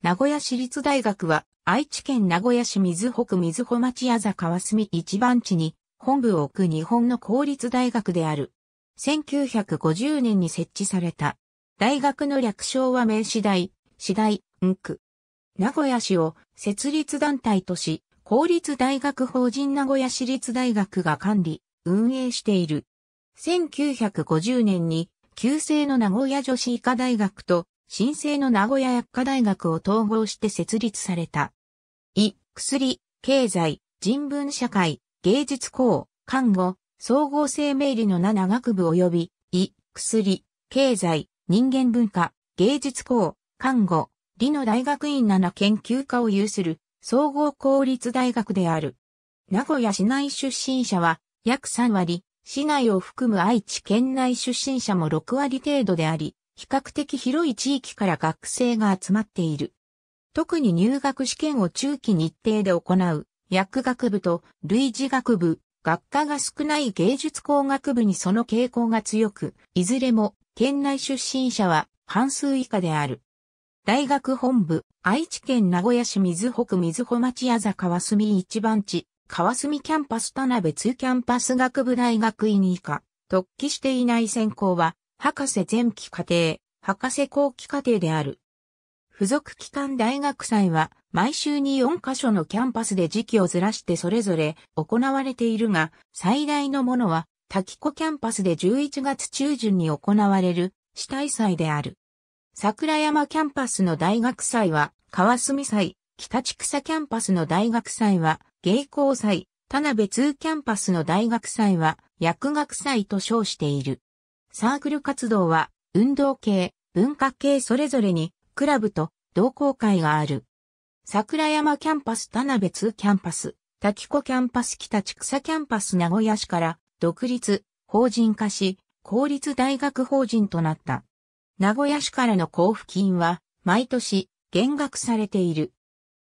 名古屋市立大学は、愛知県名古屋市水北水穂町矢沢川隅一番地に本部を置く日本の公立大学である。1950年に設置された。大学の略称は名詞大、市大、んく。名古屋市を設立団体とし、公立大学法人名古屋市立大学が管理、運営している。1950年に、旧制の名古屋女子医科大学と新生の名古屋薬科大学を統合して設立された。医、薬、経済、人文社会、芸術校、看護、総合生命理の7学部及び、医、薬、経済、人間文化、芸術校、看護、理の大学院7研究科を有する総合公立大学である。名古屋市内出身者は約3割、市内を含む愛知県内出身者も6割程度であり、比較的広い地域から学生が集まっている。特に入学試験を中期日程で行う、薬学部と類似学部、学科が少ない芸術工学部にその傾向が強く、いずれも県内出身者は半数以下である。大学本部、愛知県名古屋市水北水穂町矢座川住一番地、川住キャンパス田辺2キャンパス学部大学院以下、突起していない専攻は、博士前期課程、博士後期課程である。付属機関大学祭は毎週に4カ所のキャンパスで時期をずらしてそれぞれ行われているが、最大のものは滝子キャンパスで11月中旬に行われる死体祭である。桜山キャンパスの大学祭は川澄祭、北千草キャンパスの大学祭は芸工祭、田辺通キャンパスの大学祭は薬学祭と称している。サークル活動は、運動系、文化系それぞれに、クラブと同好会がある。桜山キャンパス田辺2キャンパス、滝子キャンパス北千草キャンパス名古屋市から独立、法人化し、公立大学法人となった。名古屋市からの交付金は、毎年、減額されている。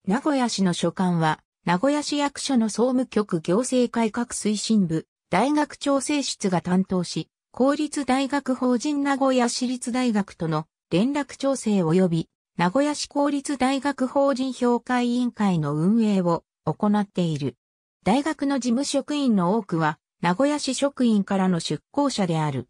名古屋市の所管は、名古屋市役所の総務局行政改革推進部、大学調整室が担当し、公立大学法人名古屋市立大学との連絡調整及び名古屋市公立大学法人評価委員会の運営を行っている。大学の事務職員の多くは名古屋市職員からの出向者である。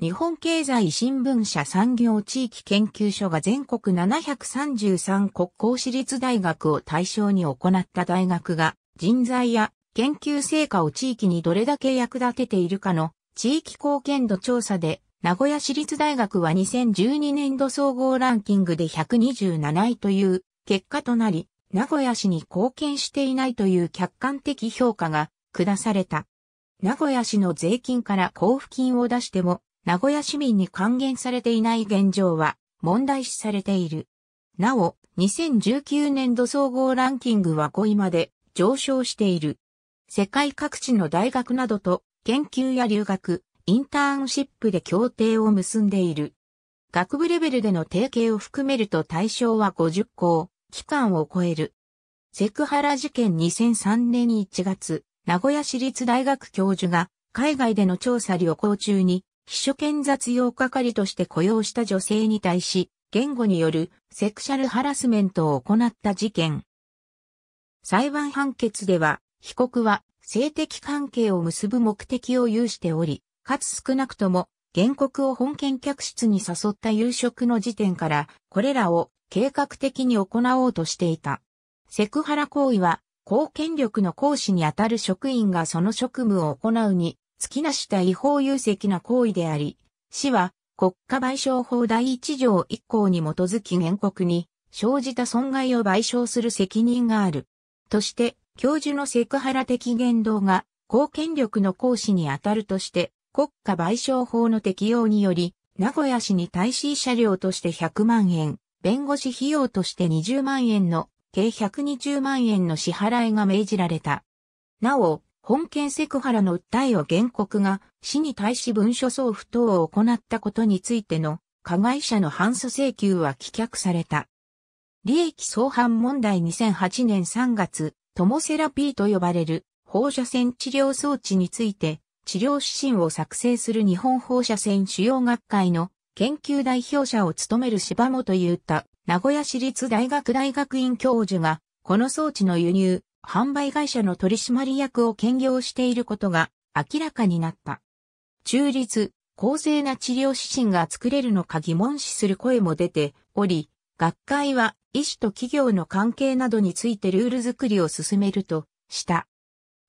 日本経済新聞社産業地域研究所が全国733国公私立大学を対象に行った大学が人材や研究成果を地域にどれだけ役立てているかの地域貢献度調査で、名古屋市立大学は2012年度総合ランキングで127位という結果となり、名古屋市に貢献していないという客観的評価が下された。名古屋市の税金から交付金を出しても、名古屋市民に還元されていない現状は問題視されている。なお、2019年度総合ランキングは5位まで上昇している。世界各地の大学などと研究や留学、インターンシップで協定を結んでいる。学部レベルでの提携を含めると対象は50校、期間を超える。セクハラ事件2003年1月、名古屋市立大学教授が海外での調査旅行中に秘書兼雑用係として雇用した女性に対し、言語によるセクシャルハラスメントを行った事件。裁判判決では、被告は性的関係を結ぶ目的を有しており、かつ少なくとも原告を本件客室に誘った夕食の時点から、これらを計画的に行おうとしていた。セクハラ行為は、公権力の行使にあたる職員がその職務を行うに、付きなした違法有責な行為であり、市は国家賠償法第1条1項に基づき原告に生じた損害を賠償する責任がある。として、教授のセクハラ的言動が公権力の行使にあたるとして国家賠償法の適用により、名古屋市に対し車両として100万円、弁護士費用として20万円の計120万円の支払いが命じられた。なお、本件セクハラの訴えを原告が市に対し文書送付等を行ったことについての加害者の反訴請求は棄却された。利益相反問題2008年3月、トモセラピーと呼ばれる放射線治療装置について治療指針を作成する日本放射線腫瘍学会の研究代表者を務める柴本優太、名古屋市立大学大学院教授が、この装置の輸入、販売会社の取締役を兼業していることが明らかになった。中立、公正な治療指針が作れるのか疑問視する声も出ており、学会は医師と企業の関係などについてルール作りを進めるとした。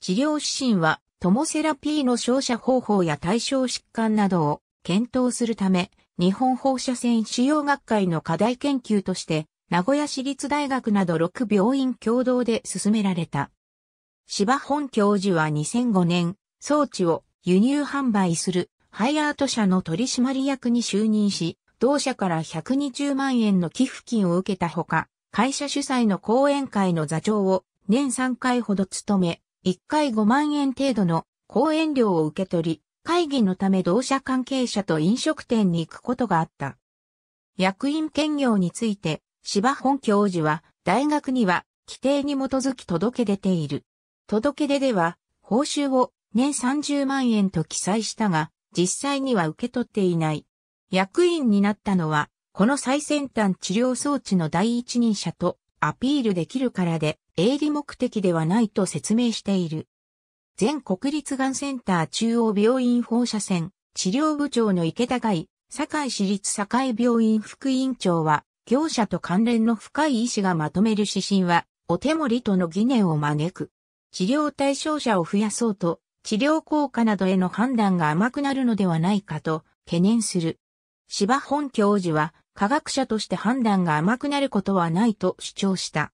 治療指針は、トモセラピーの照射方法や対象疾患などを検討するため、日本放射線使用学会の課題研究として、名古屋市立大学など6病院共同で進められた。芝本教授は2005年、装置を輸入販売するハイアート社の取締役に就任し、同社から120万円の寄付金を受けたほか、会社主催の講演会の座長を年3回ほど務め、1回5万円程度の講演料を受け取り、会議のため同社関係者と飲食店に行くことがあった。役員兼業について、芝本教授は、大学には規定に基づき届け出ている。届け出では、報酬を年30万円と記載したが、実際には受け取っていない。役員になったのは、この最先端治療装置の第一人者とアピールできるからで、営利目的ではないと説明している。全国立がんセンター中央病院放射線治療部長の池田外、堺市立堺病院副院長は、業者と関連の深い医師がまとめる指針は、お手盛りとの疑念を招く。治療対象者を増やそうと、治療効果などへの判断が甘くなるのではないかと懸念する。芝本教授は科学者として判断が甘くなることはないと主張した。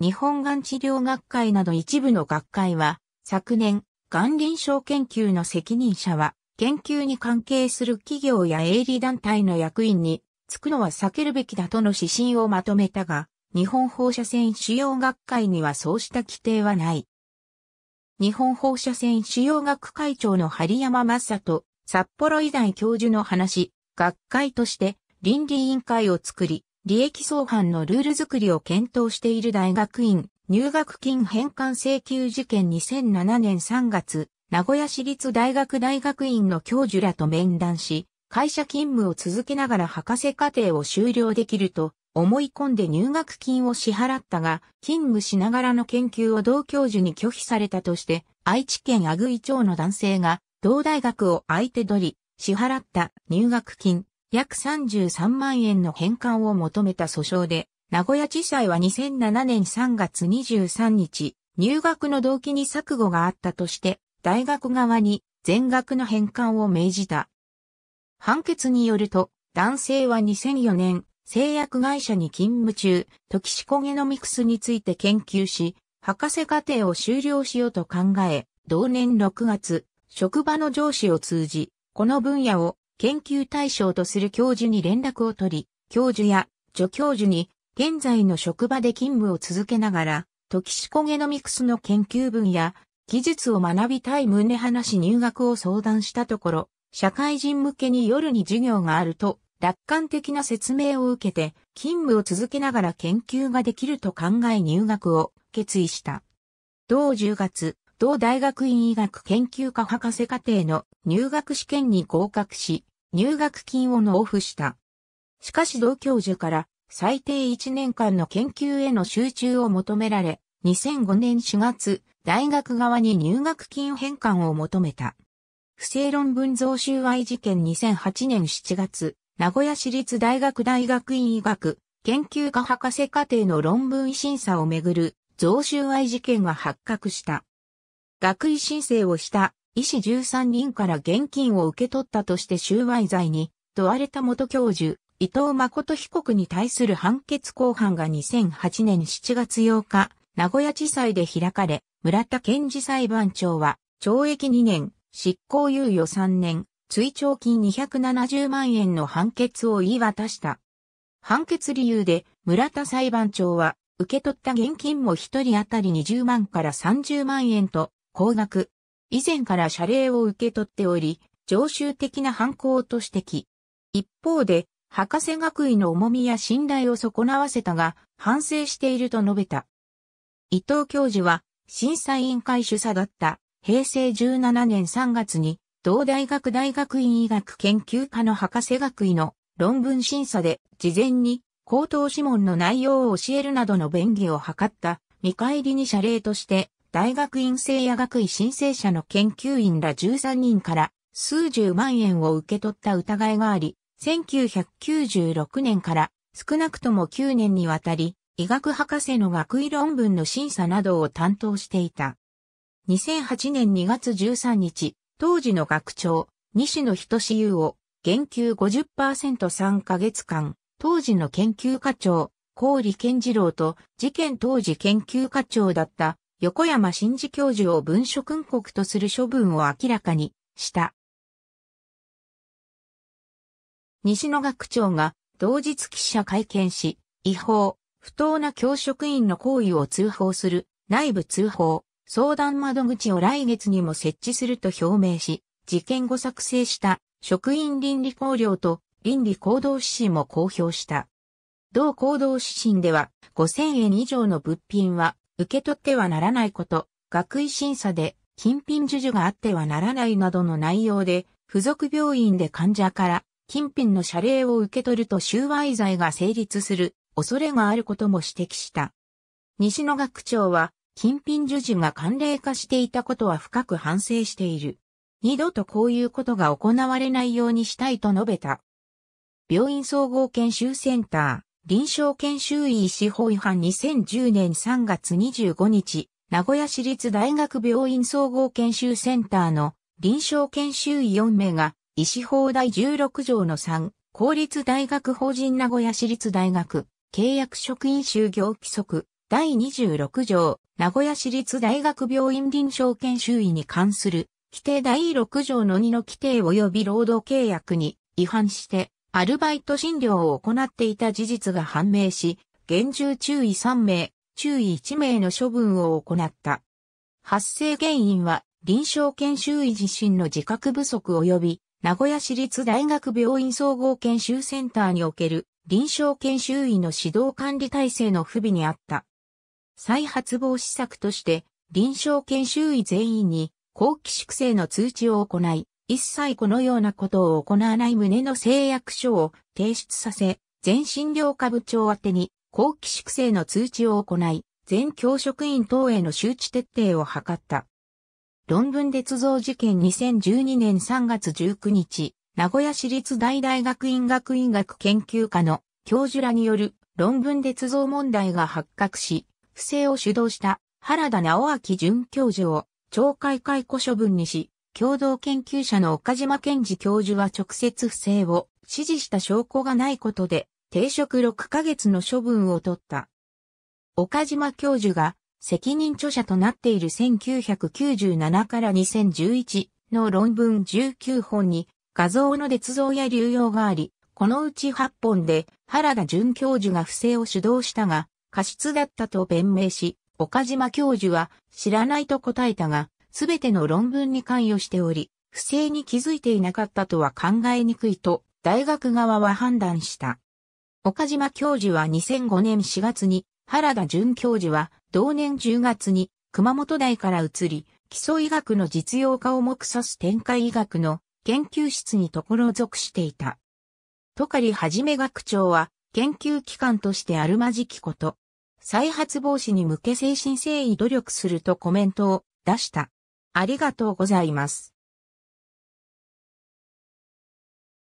日本がん治療学会など一部の学会は、昨年、がん臨床研究の責任者は、研究に関係する企業や営利団体の役員に、つくのは避けるべきだとの指針をまとめたが、日本放射線腫瘍学会にはそうした規定はない。日本放射線腫瘍学会長の針山正人、札幌医大教授の話、学会として倫理委員会を作り、利益相反のルール作りを検討している大学院入学金返還請求事件2007年3月、名古屋市立大学大学院の教授らと面談し、会社勤務を続けながら博士課程を修了できると思い込んで入学金を支払ったが、勤務しながらの研究を同教授に拒否されたとして、愛知県阿久井町の男性が同大学を相手取り、支払った入学金約33万円の返還を求めた訴訟で、名古屋地裁は2007年3月23日、入学の動機に錯誤があったとして、大学側に全額の返還を命じた。判決によると、男性は2004年、製薬会社に勤務中、トキシコゲノミクスについて研究し、博士課程を修了しようと考え、同年6月、職場の上司を通じ、この分野を研究対象とする教授に連絡を取り、教授や助教授に現在の職場で勤務を続けながら、トキシコゲノミクスの研究分野、技術を学びたい胸話し入学を相談したところ、社会人向けに夜に授業があると、楽観的な説明を受けて、勤務を続けながら研究ができると考え入学を決意した。同10月、同大学院医学研究科博士課程の入学試験に合格し、入学金を納付した。しかし同教授から最低1年間の研究への集中を求められ、2005年4月、大学側に入学金返還を求めた。不正論文贈収賄事件2008年7月、名古屋市立大学大学院医学研究科博士課程の論文審査をめぐる贈収賄事件が発覚した。学位申請をした医師13人から現金を受け取ったとして収賄罪に問われた元教授、伊藤誠被告に対する判決公判が2008年7月8日、名古屋地裁で開かれ、村田健治裁判長は、懲役2年、執行猶予3年、追徴金270万円の判決を言い渡した。判決理由で、村田裁判長は、受け取った現金も1人当たり20万から30万円と高額。以前から謝礼を受け取っており、常習的な犯行と指摘。一方で、博士学位の重みや信頼を損なわせたが、反省していると述べた。伊藤教授は、審査委員会主査だった平成17年3月に、同大学大学院医学研究科の博士学位の論文審査で、事前に口頭諮問の内容を教えるなどの便宜を図った見返りに謝礼として大学院生や学位申請者の研究員ら13人から数十万円を受け取った疑いがあり、1996年から少なくとも9年にわたり、医学博士の学位論文の審査などを担当していた。2008年2月13日、当時の学長、西野仁優を、減給 50%3 ヶ月間、当時の研究課長、郡健次郎と、事件当時研究課長だった、横山真治教授を文書訓告とする処分を明らかにした。西野学長が同日記者会見し、違法、不当な教職員の行為を通報する内部通報相談窓口を来月にも設置すると表明し、事件後作成した職員倫理考慮と倫理行動指針も公表した。同行動指針では5000円以上の物品は受け取ってはならないこと、学位審査で金品授受があってはならないなどの内容で、付属病院で患者から金品の謝礼を受け取ると収賄罪が成立する恐れがあることも指摘した。西野学長は、金品授受が慣例化していたことは深く反省している。二度とこういうことが行われないようにしたいと述べた。病院総合研修センター。臨床研修医医師法違反2010年3月25日、名古屋市立大学病院総合研修センターの臨床研修医4名が、医師法第16条の3、公立大学法人名古屋市立大学、契約職員就業規則、第26条、名古屋市立大学病院臨床研修医に関する、規定第6条の2の規定及び労働契約に違反して、アルバイト診療を行っていた事実が判明し、厳重注意3名、注意1名の処分を行った。発生原因は臨床研修医自身の自覚不足及び、名古屋市立大学病院総合研修センターにおける臨床研修医の指導管理体制の不備にあった。再発防止策として、臨床研修医全員に、後期粛清の通知を行い、一切このようなことを行わない旨の誓約書を提出させ、全診療科部長宛に、後期粛清の通知を行い、全教職員等への周知徹底を図った。論文捏造事件2012年3月19日、名古屋市立大大学院学院学研究科の教授らによる論文捏造問題が発覚し、不正を主導した原田直明准教授を懲戒解雇処分にし、共同研究者の岡島健治教授は直接不正を指示した証拠がないことで、停職6ヶ月の処分を取った。岡島教授が責任著者となっている1997から2011の論文19本に画像の捏造や流用があり、このうち8本で原田准教授が不正を主導したが過失だったと弁明し、岡島教授は知らないと答えたが、すべての論文に関与しており、不正に気づいていなかったとは考えにくいと、大学側は判断した。岡島教授は2005年4月に、原田准教授は同年10月に熊本大から移り、基礎医学の実用化を目指す展開医学の研究室にところ属していた。トカリはじめ学長は研究機関としてあるまじきこと、再発防止に向け精神誠意努力するとコメントを出した。ありがとうございます。